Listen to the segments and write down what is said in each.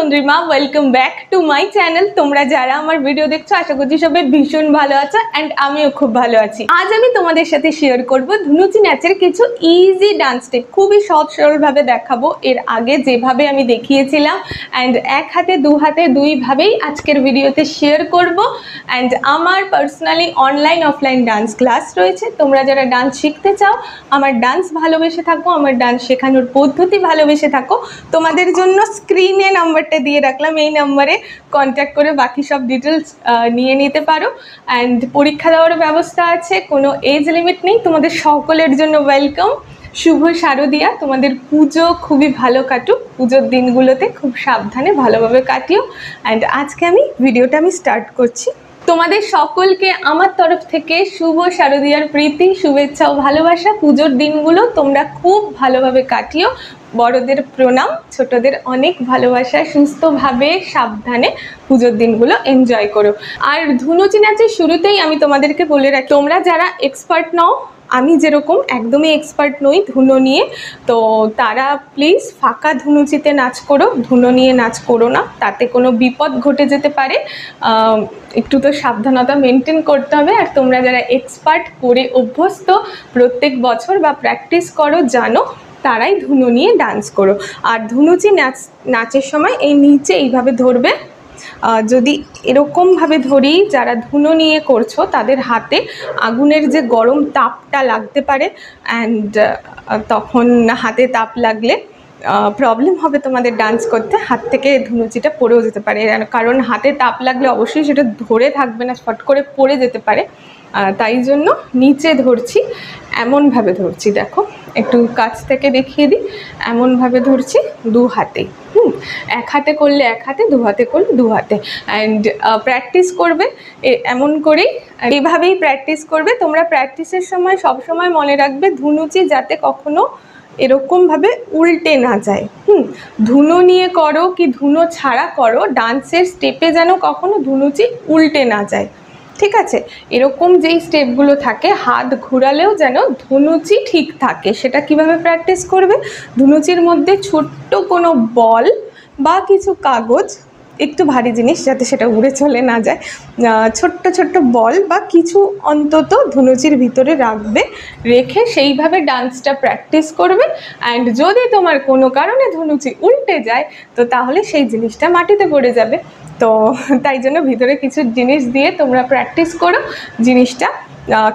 Chandrima welcome back to my channel তোমরা যারা আমার ভিডিও দেখছো আশা করছি সবাই ভীষণ ভালো আছো অ্যান্ড আমিও খুব ভালো আছি আজ আমি তোমাদের সাথে শেয়ার করবো ধুনুচি নাচের কিছু ইজি ডান্স স্টেপ খুবই সহজ সরলভাবে দেখাবো এর আগে যেভাবে আমি দেখিয়েছিলাম অ্যান্ড এক হাতে দু হাতে দুইভাবেই আজকের ভিডিওতে শেয়ার করব অ্যান্ড আমার personally online offline dance class রয়েছে তোমরা যারা ডান্স শিখতে চাও আমার ডান্স ভালোবেসে থাকো আমার ডান্স শেখানোর পদ্ধতি ভালোবেসে থাকো তোমাদের জন্য স্ক্রিনে নাম্বার নাম্বারটা দিয়ে রাখলাম এই নাম্বারে কন্ট্যাক্ট করে বাকি সব ডিটেলস নিয়ে নিতে পারো অ্যান্ড পরীক্ষা দেওয়ারও ব্যবস্থা আছে কোনো এজ লিমিট নেই তোমাদের সকলের জন্য ওয়েলকাম শুভ শারদিয়া তোমাদের পুজো খুবই ভালো কাটুক পুজোর দিনগুলোতে খুব সাবধানে ভালোভাবে কাটিও অ্যান্ড আজকে আমি ভিডিওটা আমি স্টার্ট করছি তোমাদের সকলকে আমার তরফ থেকে শুভ শারদীয়ার প্রীতি শুভেচ্ছা ও ভালোবাসা পুজোর দিনগুলো তোমরা খুব ভালোভাবে কাটিও বড়দের প্রণাম ছোটদের অনেক ভালোবাসা সুস্থভাবে সাবধানে পুজোর দিনগুলো এনজয় করো আর ধুনুচি নাচের শুরুতেই আমি তোমাদেরকে বলে রাখি তোমরা যারা এক্সপার্ট নও আমি যেরকম একদমই এক্সপার্ট নই ধুনো নিয়ে তো তারা প্লিজ ফাঁকা ধুনুচিতে নাচ করো ধুনো নিয়ে নাচ করো না তাতে কোনো বিপদ ঘটে যেতে পারে একটু তো সাবধানতা মেনটেন করতে হবে আর তোমরা যারা এক্সপার্ট করে অভ্যস্ত প্রত্যেক বছর বা প্র্যাকটিস করো জানো তারাই ধুনো নিয়ে ডান্স করো আর ধুনুচি নাচ নাচের সময় এই নিচে এইভাবে ধরবে যদি এরকমভাবে ধরি যারা ধুনো নিয়ে করছো তাদের হাতে আগুনের যে গরম তাপটা লাগতে পারে অ্যান্ড তখন হাতে তাপ লাগলে প্রবলেম হবে তোমাদের ডান্স করতে হাত থেকে ধুনুচিটা পড়েও যেতে পারে কারণ হাতে তাপ লাগলে অবশ্যই সেটা ধরে থাকবে না ফট করে পড়ে যেতে পারে তাই জন্য নিচে ধরছি এমনভাবে ধরছি দেখো একটু কাছ থেকে দেখিয়ে দিই এমনভাবে ধরছি দু হাতে হুম এক হাতে করলে এক হাতে দু হাতে করলে দু হাতে অ্যান্ড প্র্যাকটিস করবে এমন করেই এভাবেই প্র্যাকটিস করবে তোমরা প্র্যাকটিসের সময় সব সময় মনে রাখবে ধুনুচি যাতে কখনো এরকমভাবে উল্টে না যায় হুম ধুনো নিয়ে করো কি ধুনো ছাড়া করো ডান্সের স্টেপে যেন কখনো ধুনুচি উল্টে না যায় ঠিক আছে এরকম যেই স্টেপগুলো থাকে হাত ঘুরালেও যেন ধুনুচি ঠিক থাকে সেটা কিভাবে প্র্যাকটিস করবে ধুনুচির মধ্যে ছোট্ট কোনো বল বা কিছু কাগজ একটু ভারী জিনিস যাতে সেটা উড়ে চলে না যায় ছোট্ট ছোট্ট বল বা কিছু অন্তত ধুনুচির ভিতরে রাখবে রেখে সেইভাবে ডান্সটা প্র্যাকটিস করবে অ্যান্ড যদি তোমার কোনো কারণে ধুনুচি উল্টে যায় তো তাহলে সেই জিনিসটা মাটিতে পড়ে যাবে তো তাই জন্য ভিতরে কিছু জিনিস দিয়ে তোমরা প্র্যাকটিস করো জিনিসটা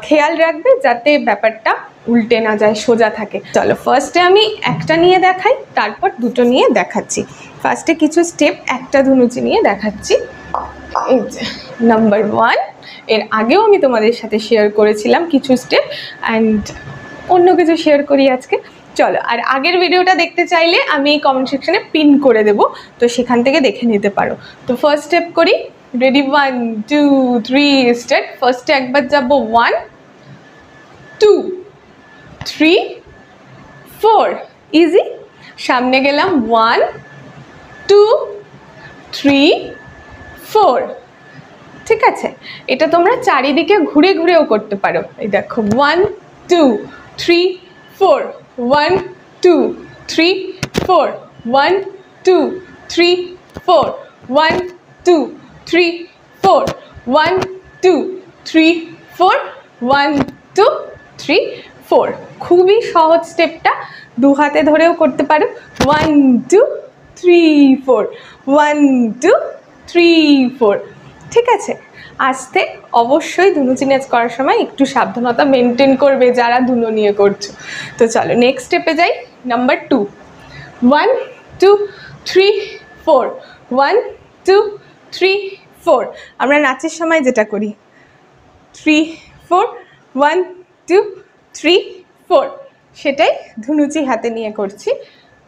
খেয়াল রাখবে যাতে ব্যাপারটা উল্টে না যায় সোজা থাকে চলো ফার্স্টে আমি একটা নিয়ে দেখাই তারপর দুটো নিয়ে দেখাচ্ছি ফার্স্টে কিছু স্টেপ একটা ধনুচি নিয়ে দেখাচ্ছি নাম্বার ওয়ান এর আগেও আমি তোমাদের সাথে শেয়ার করেছিলাম কিছু স্টেপ অ্যান্ড অন্য কিছু শেয়ার করি আজকে চলো আর আগের ভিডিওটা দেখতে চাইলে আমি কমেন্ট সেকশানে পিন করে দেব তো সেখান থেকে দেখে নিতে পারো তো ফার্স্ট স্টেপ করি রেডি ওয়ান টু থ্রি স্টেট ফার্স্টে একবার যাব one two three four easy সামনে গেলাম ওয়ান টু থ্রি ফোর ঠিক আছে এটা তোমরা চারিদিকে ঘুরে ঘুরেও করতে পারো এই দেখো one two three four one two three four one two three four one two three four one two three four one two three four খুবই সহজ স্টেপটা দু হাতে ধরেও করতে পারো one two three four one two three four ঠিক আছে আসতে অবশ্যই ধুনুচি নাচ করার সময় একটু সাবধানতা মেনটেন করবে যারা ধুনো নিয়ে করছো তো চলো নেক্সট স্টেপে যাই number two one two three four one two three four আমরা নাচের সময় যেটা করি three four one two three four সেটাই ধুনুচি হাতে নিয়ে করছি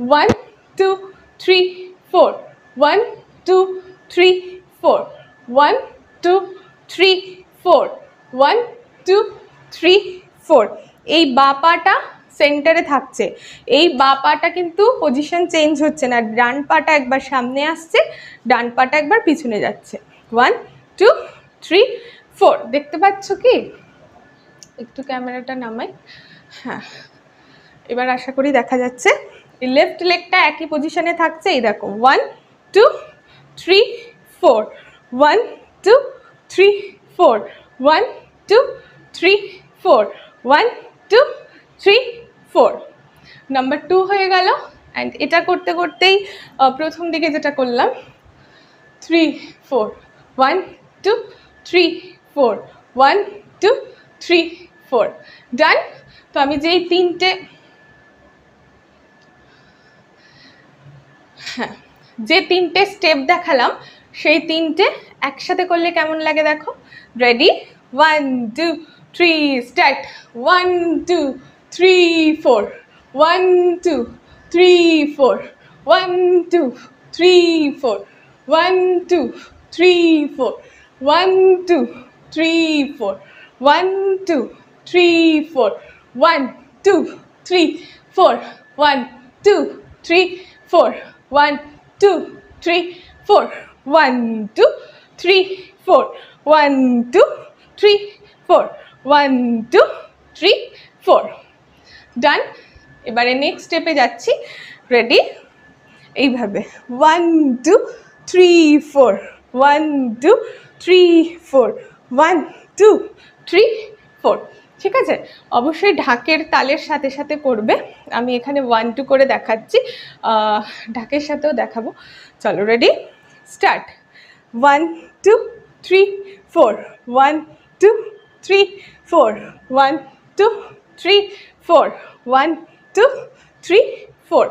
one two three four one two three four one two three four one two three four এই বাপাটা পাটা সেন্টারে থাকছে এই বা পাটা কিন্তু পজিশন চেঞ্জ হচ্ছে না ডান পাটা একবার সামনে আসছে ডান পাটা একবার পিছনে যাচ্ছে ওয়ান টু থ্রি ফোর দেখতে পাচ্ছ কি একটু ক্যামেরাটা নামাই হ্যাঁ এবার আশা করি দেখা যাচ্ছে লেফট লেগটা একই পজিশনে থাকছে এই দেখো one two three four one two three four one two three four one two three four number two হয়ে গেল অ্যান্ড এটা করতে করতেই প্রথম দিকে যেটা করলাম three four one two three four one two three four done তো আমি যেই তিনটে হ্যাঁ যে তিনটে স্টেপ দেখালাম সেই তিনটে একসাথে করলে কেমন লাগে দেখো ready one two three start one two three, four. One, two, three, four. One, two, three, four. One, two, three, four. One, two, three, four. One, two, three, four. One, two, three, four. One, two, three, four. One, two, three, four. One, two, three, four. One, two, three, four. One, two, three, four. Done এবারে next স্টেপে যাচ্ছি ready এইভাবে one two three four one two three four one two three four ঠিক আছে অবশ্যই ঢাকের তালের সাথে সাথে করবে আমি এখানে ওয়ান টু করে দেখাচ্ছি ঢাকের সাথেও দেখাবো চলো ready start one two three four one two three four one two three four one two three four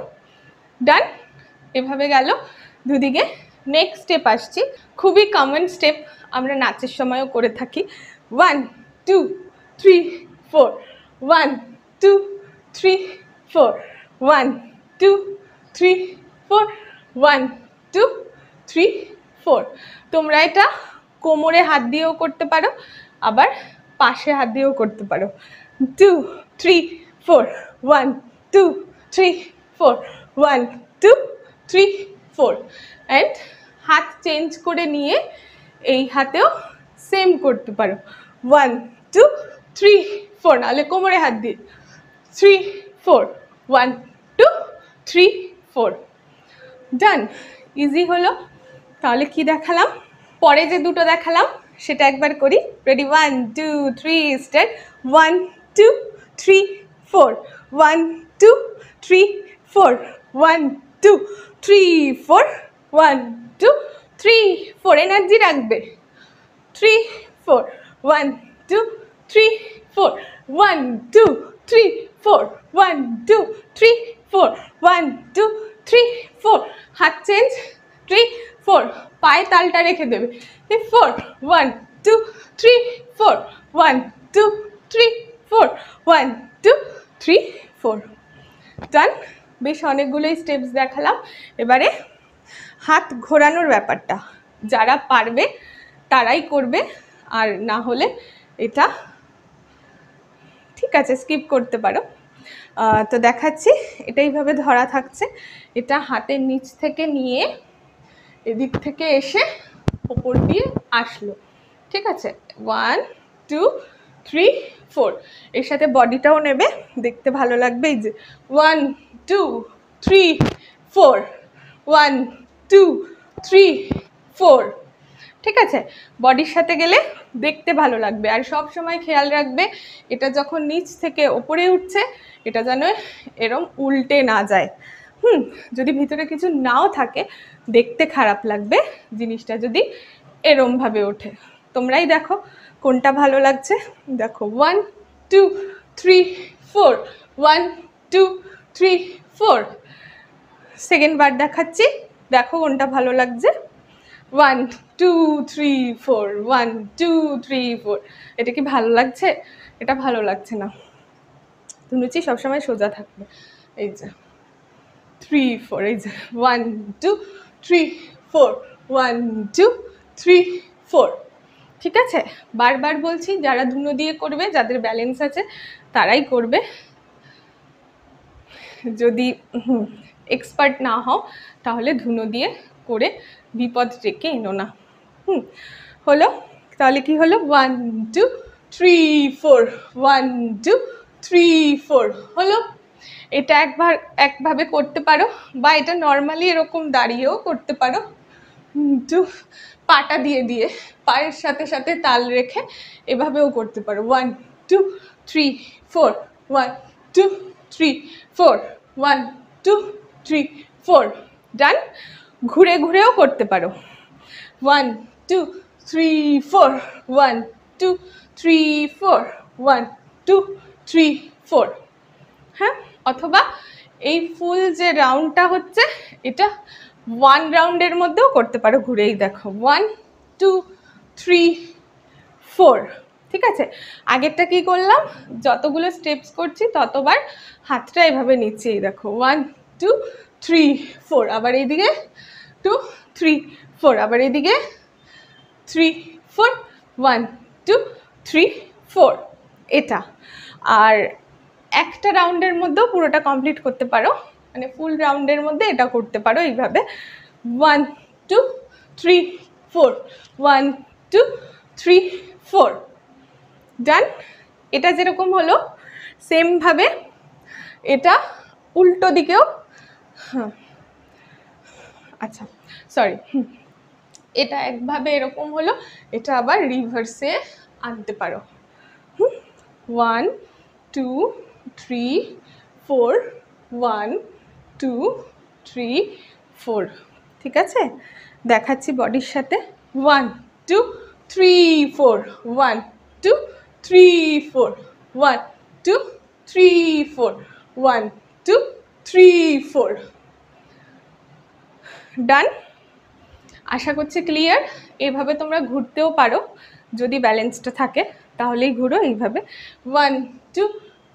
done এভাবে গেল দুদিকে নেক্সট স্টেপ আসছি খুবই কমন স্টেপ আমরা নাচের সময়ও করে থাকি one two three four one two three four one two three four one two three four তোমরা এটা কোমরে হাত দিয়েও করতে পারো আবার পাশে হাত দিয়েও করতে পারো two three four one two three four one two three four and হাত চেঞ্জ করে নিয়ে এই হাতেও সেম করতে পারো ওয়ান টু থ্রি ফোর নাহলে কোমরে হাত দিয়ে three four one two three four done easy হলো তাহলে কি দেখালাম পরে যে দুটো দেখালাম সেটা একবার করি ready one two three start one two three four one two three four one two three four one two three four energy রাখবে three four one two three four one two three four one two three four one two three four হাত change three four পায়ে তালটা রেখে দেবে four one two three four one two three four one two three four done বেশ অনেকগুলোই steps দেখালাম এবারে হাত ঘোরানোর ব্যাপারটা যারা পারবে তারাই করবে আর না হলে এটা ঠিক আছে স্কিপ করতে পারো তো দেখাচ্ছি এটা এইভাবে ধরা থাকছে এটা হাতের নিচ থেকে নিয়ে এদিক থেকে এসে ওপর দিয়ে আসলো ঠিক আছে ওয়ান টু থ্রি ফোর এর সাথে বডিটাও নেবে দেখতে ভালো লাগবে এই যে one two three four one two three four ঠিক আছে বডির সাথে গেলে দেখতে ভালো লাগবে আর সব সময় খেয়াল রাখবে এটা যখন নিচ থেকে ওপরে উঠছে এটা যেন এরম উল্টে না যায় হুম যদি ভিতরে কিছু নাও থাকে দেখতে খারাপ লাগবে জিনিসটা যদি এরমভাবে ওঠে তোমরাই দেখো কোনটা ভালো লাগছে দেখো one two three four one two three four second বার দেখাচ্ছি দেখো কোনটা ভালো লাগছে one two three four one two three four এটা কি ভালো লাগছে এটা ভালো লাগছে না ধুনুচি সবসময় সোজা থাকবে এই যে থ্রি ফোর এই যে one two three four one two three four ঠিক আছে বারবার বলছি যারা ধুনো দিয়ে করবে যাদের ব্যালেন্স আছে তারাই করবে যদি এক্সপার্ট না হও তাহলে ধুনো দিয়ে করে বিপদ ডেকে এনো না হুম হলো তাহলে কি হলো one two three four one two three four হলো এটা একবার একভাবে করতে পারো বা এটা নর্মালি এরকম দাঁড়িয়েও করতে পারো টু পাটা দিয়ে দিয়ে পায়ের সাথে সাথে তাল রেখে এভাবেও করতে পারো one two three four one two three four one two three four done ঘুরে ঘুরেও করতে পারো one two three four one two three four one two three four হ্যাঁ অথবা এই ফুল যে রাউন্ডটা হচ্ছে এটা ওয়ান রাউন্ডের মধ্যেও করতে পারো ঘুরেই দেখো ওয়ান টু থ্রি ফোর ঠিক আছে আগেরটা কি করলাম যতগুলো স্টেপস করছি ততবার হাতটা এভাবে নিচ্ছি এই দেখো ওয়ান টু থ্রি ফোর আবার এইদিকে টু থ্রি ফোর আবার এইদিকে three four one two three four এটা আর একটা রাউন্ডের মধ্যেও পুরোটা কমপ্লিট করতে পারো মানে ফুল রাউন্ডের মধ্যে এটা করতে পারো এইভাবে one two three four one two three four done এটা যেরকম হলো সেমভাবে এটা উল্টো দিকেও হ্যাঁ আচ্ছা সরি এটা একভাবে এরকম হলো এটা আবার রিভার্সে আনতে পারো one two three four one two three four ঠিক আছে দেখাচ্ছি বডির সাথে one two three four one two three four one two three four one two three four done আশা করছি ক্লিয়ার এভাবে তোমরা ঘুরতেও পারো যদি ব্যালেন্সটা থাকে তাহলেই ঘুরো এইভাবে one two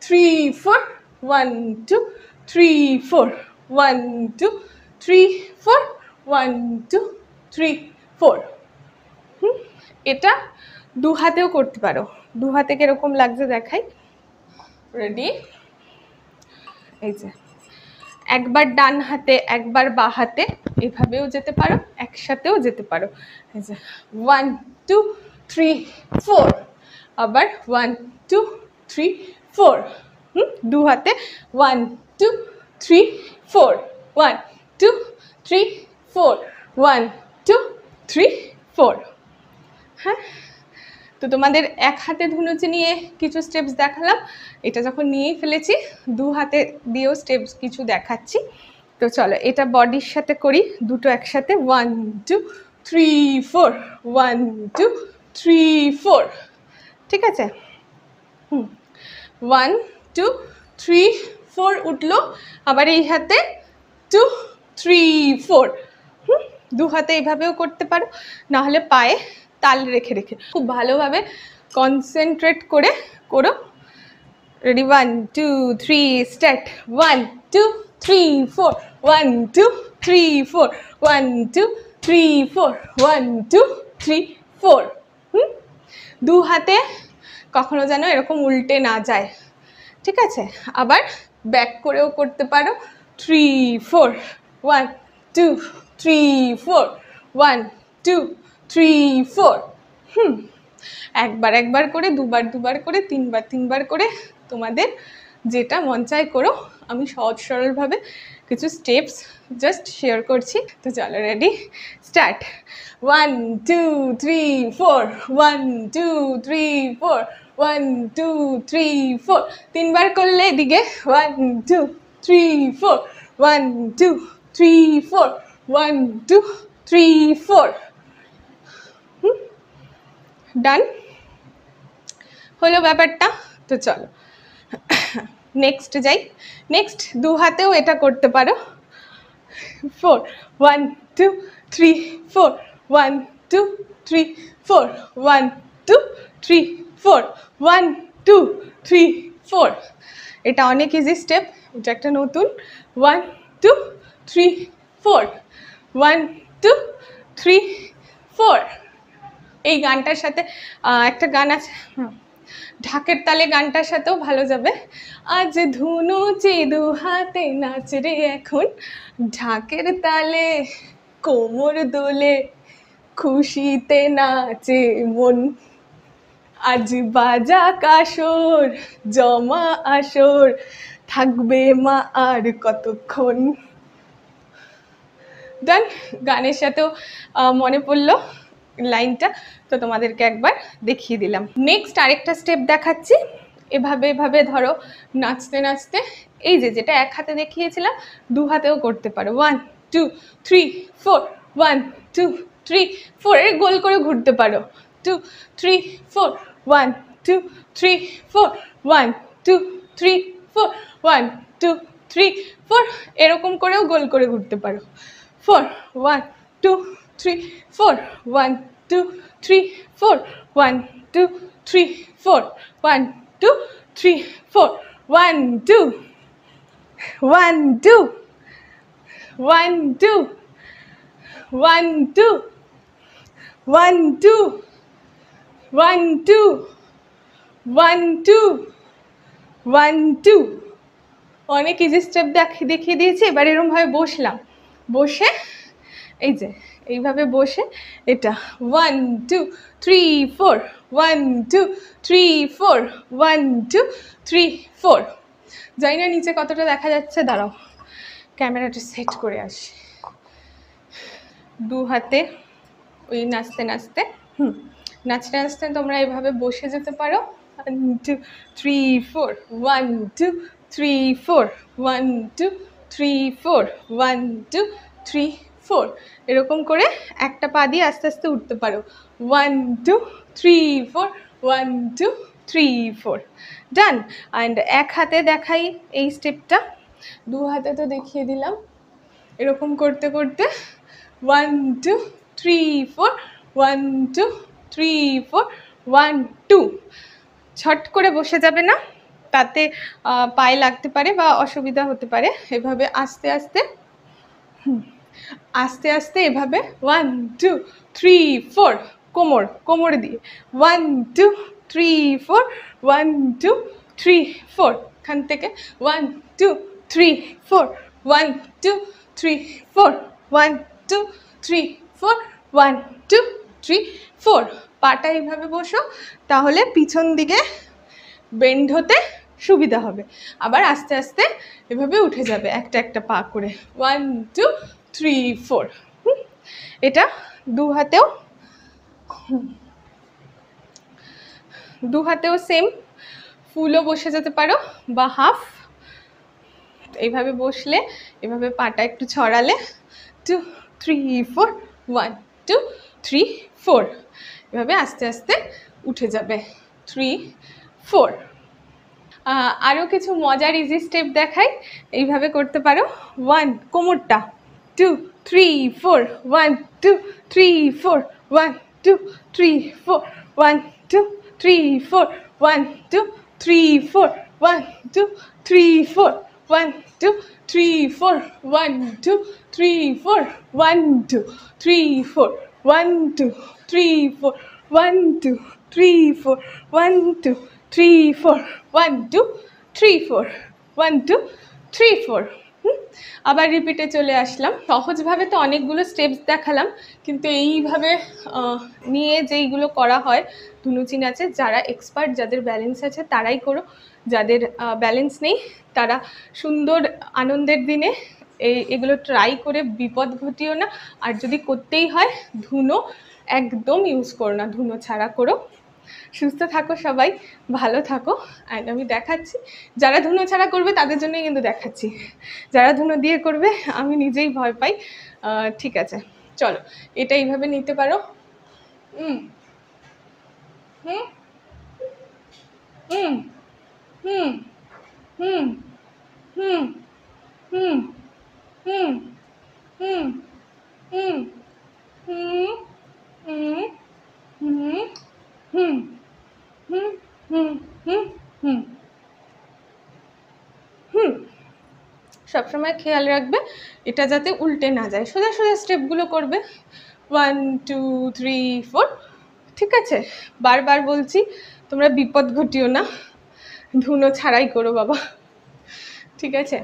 three four one two three four one two three four one two three four এটা দু হাতেও করতে পারো দু হাতে কীরকম লাগছে দেখাই রেডি এই যে একবার ডান হাতে একবার বা হাতে এভাবেও যেতে পারো একসাথেও যেতে পারো এই যে ওয়ান টু থ্রি ফোর আবার ওয়ান টু থ্রি ফোর হুম দু হাতে one two three four one two three four one two three four হ্যাঁ তো তোমাদের এক হাতে ধুনুচি নিয়ে কিছু স্টেপস দেখালাম এটা যখন নিয়েই ফেলেছি দু হাতে দিয়েও স্টেপস কিছু দেখাচ্ছি তো চলো এটা বডির সাথে করি দুটো একসাথে one two three four one two three four ঠিক আছে হুম ওয়ান টু থ্রি ফোর উঠলো আবার এই হাতে টু থ্রি ফোর হুম দু হাতে এইভাবেও করতে পারো নাহলে পায়ে তাল রেখে রেখে খুব ভালোভাবে কনসেন্ট্রেট করে করো ready one two three start one two three four one two three four one two three four one two three four হুম দু হাতে কখনো যেন এরকম উল্টে না যায় ঠিক আছে আবার ব্যাক করেও করতে পারো three four one two three four one two three four হুম একবার একবার করে দুবার দুবার করে তিনবার তিনবার করে তোমাদের যেটা মন চায় করো আমি সহজ সরলভাবে কিছু স্টেপস জাস্ট শেয়ার করছি তো চলো ready start one two three four one two three four one two three four তিনবার করলে এদিকে one two three four one two three four one two three four done হলো ব্যাপারটা তো চলো নেক্সট যাই নেক্সট দু হাতেও এটা করতে পারো four one two three four one two three four one two three four one two three four এটা অনেক ইজি স্টেপ এটা একটা নতুন one two three four one two three four এই গানটার সাথে একটা গান আছে ঢাকের তালে গানটার সাথেও ভালো যাবে আজ ধুনু চে দু হাতে নাচ রে এখন ঢাকের তালে কোমর দোলে খুশিতে নাচে মন আজ বাজাক আসর জমা আসর থাকবে মা আর কতক্ষণ দেন গানের সাথেও মনে পড়লো লাইনটা তো তোমাদেরকে একবার দেখিয়ে দিলাম নেক্সট আরেকটা স্টেপ দেখাচ্ছি এভাবে এভাবে ধরো নাচতে নাচতে এই যে যেটা এক হাতে দেখিয়েছিলাম দু হাতেও করতে পারো one two three four one two three four গোল করে ঘুরতে পারো two three four one, two, three, four, one, two, three, four, one, two, three four এরকম করেও গোল করে ঘুরতে পারো four one two three four one two three four one two three four one two three four one two one two one two one two one two one two one two one two অনেক easy step দেখিয়ে দিয়েছি এবার এরমভাবে বসলাম বসে এই যে এইভাবে বসে এটা one two three four one two three four one two three four জানি না নিচে কতটা দেখা যাচ্ছে দাঁড়াও ক্যামেরাটা সেট করে আসি দু হাতে ওই নাচতে নাচতে হুম নাচতে নাচতে তোমরা এভাবে বসে যেতে পারো one two three four one two three four one two three four one two three four এরকম করে একটা পা দিয়ে আস্তে আস্তে উঠতে পারো one two three four one two three four done and এক হাতে দেখাই এই স্টেপটা দু হাতে তো দেখিয়ে দিলাম এরকম করতে করতে one two three four one two three four one two ছট করে বসে যাবে না তাতে পায়ে লাগতে পারে বা অসুবিধা হতে পারে এভাবে আস্তে আস্তে আস্তে আস্তে এভাবে ওয়ান টু থ্রি ফোর কোমর কোমর দিয়ে one two three four one two three four এখান থেকে one two three four one two three four one two three four one two three four পাটা এইভাবে বসো তাহলে পিছন দিকে বেন্ড হতে সুবিধা হবে আবার আস্তে আস্তে এভাবে উঠে যাবে একটা একটা পা করে ওয়ান টু থ্রি ফোর এটা দু হাতেও দু হাতেও সেম ফুলও বসে যেতে পারো বা হাফ এইভাবে বসলে এভাবে পাটা একটু ছড়ালে two three four one two three four এভাবে আস্তে আস্তে উঠে যাবে থ্রি ফোর আরও কিছু মজার ইজি স্টেপ দেখাই এইভাবে করতে পারো ওয়ান কোমরটা two three four one two three four one two three four one two three four one two three four one two three four one two three four one two three four one two three four one two three four one two three four one two three four one two three four one two three four আবার রিপিটে চলে আসলাম সহজভাবে তো অনেকগুলো steps দেখালাম কিন্তু এইভাবে নিয়ে যেইগুলো করা হয় ধুনুচি নাচে যারা এক্সপার্ট যাদের ব্যালেন্স আছে তারাই করো যাদের ব্যালেন্স নেই তারা সুন্দর আনন্দের দিনে এই এগুলো ট্রাই করে বিপদ ঘটিও না আর যদি করতেই হয় ধুনো একদম ইউজ করো না ধুনো ছাড়া করো সুস্থ থাকো সবাই ভালো থাকো অ্যান্ড আমি দেখাচ্ছি যারা ধুনো ছাড়া করবে তাদের জন্যই কিন্তু দেখাচ্ছি যারা ধুনো দিয়ে করবে আমি নিজেই ভয় পাই ঠিক আছে চলো এটা এইভাবে নিতে পারো হুম হুম হুম হুম হুম হুম হুম সব সময় হুম সবসময় খেয়াল রাখবে এটা যাতে উল্টে না যায় সোজা সোজা স্টেপগুলো করবে ওয়ান টু থ্রি ফোর ঠিক আছে বারবার বলছি তোমরা বিপদ ঘটিও না ধুনো ছাড়াই করো বাবা ঠিক আছে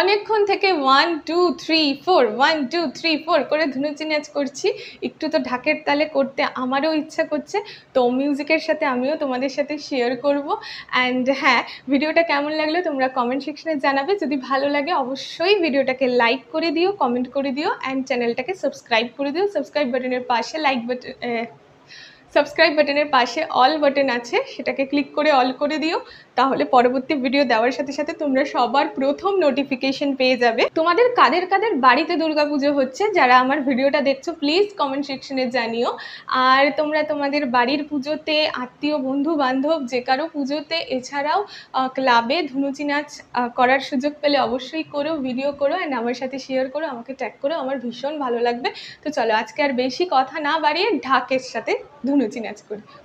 অনেকক্ষণ থেকে one two three four one two three four করে ধুনুচি নাচ করছি একটু তো ঢাকের তালে করতে আমারও ইচ্ছা করছে তো মিউজিকের সাথে আমিও তোমাদের সাথে শেয়ার করব অ্যান্ড হ্যাঁ ভিডিওটা কেমন লাগলো তোমরা কমেন্ট সেকশনে জানাবে যদি ভালো লাগে অবশ্যই ভিডিওটাকে লাইক করে দিও কমেন্ট করে দিও অ্যান্ড চ্যানেলটাকে সাবস্ক্রাইব করে দিও সাবস্ক্রাইব বাটনের পাশে লাইক বাটন সাবস্ক্রাইব বাটনের পাশে অল বাটন আছে সেটাকে ক্লিক করে অল করে দিও তাহলে পরবর্তী ভিডিও দেওয়ার সাথে সাথে তোমরা সবার প্রথম নোটিফিকেশন পেয়ে যাবে তোমাদের কাদের কাদের বাড়িতে দুর্গাপুজো হচ্ছে যারা আমার ভিডিওটা দেখছো প্লিজ কমেন্ট সেকশনে জানিও আর তোমরা তোমাদের বাড়ির পুজোতে আত্মীয় বন্ধু বান্ধব যে কারো পুজোতে এছাড়াও ক্লাবে ধুনুচি নাচ করার সুযোগ পেলে অবশ্যই করো ভিডিও করো অ্যান্ড আমার সাথে শেয়ার করো আমাকে ট্যাগ করো আমার ভীষণ ভালো লাগবে তো চলো আজকে আর বেশি কথা না বাড়িয়ে ঢাকের সাথে ধুনুচি নাচ করি